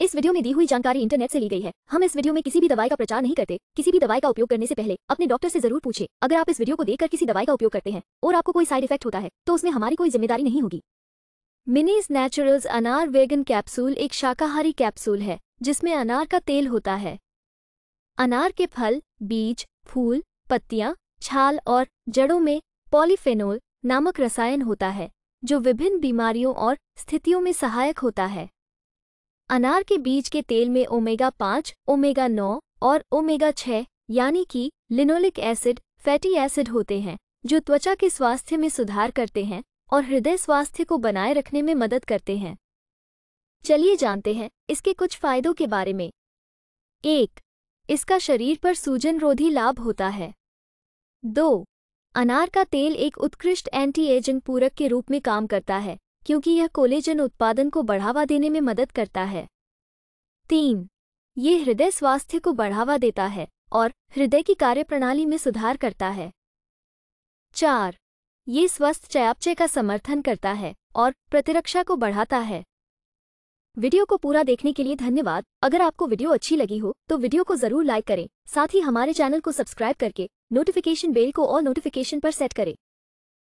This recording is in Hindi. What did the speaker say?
इस वीडियो में दी हुई जानकारी इंटरनेट से ली गई है हम इस वीडियो में किसी भी दवाई का प्रचार नहीं करते किसी भी दवाई का उपयोग करने से पहले अपने डॉक्टर से जरूर पूछे अगर आप इस वीडियो को देखकर किसी दवाई का उपयोग करते हैं और आपको कोई साइड इफेक्ट होता है तो उसमें हमारी कोई जिम्मेदारी नहीं होगी मिनीज नेचुरल्स अनार वेगन कैप्सूल एक शाकाहारी कैप्सूल है जिसमें अनार का तेल होता है अनार के फल बीज फूल पत्तियां छाल और जड़ों में पॉलीफेनोल नामक रसायन होता है जो विभिन्न बीमारियों और स्थितियों में सहायक होता है अनार के बीज के तेल में ओमेगा पाँच ओमेगा नौ और ओमेगा छह यानी कि लिनोलिक एसिड फैटी एसिड होते हैं जो त्वचा के स्वास्थ्य में सुधार करते हैं और हृदय स्वास्थ्य को बनाए रखने में मदद करते हैं चलिए जानते हैं इसके कुछ फायदों के बारे में एक इसका शरीर पर सूजन रोधी लाभ होता है दो अनार का तेल एक उत्कृष्ट एंटी एजिंग पूरक के रूप में काम करता है क्योंकि यह कोलेजन उत्पादन को बढ़ावा देने में मदद करता है तीन ये हृदय स्वास्थ्य को बढ़ावा देता है और हृदय की कार्यप्रणाली में सुधार करता है चार ये स्वस्थ चयापचय का समर्थन करता है और प्रतिरक्षा को बढ़ाता है वीडियो को पूरा देखने के लिए धन्यवाद अगर आपको वीडियो अच्छी लगी हो तो वीडियो को जरूर लाइक करें साथ ही हमारे चैनल को सब्सक्राइब करके नोटिफिकेशन बेल को और नोटिफिकेशन पर सेट करें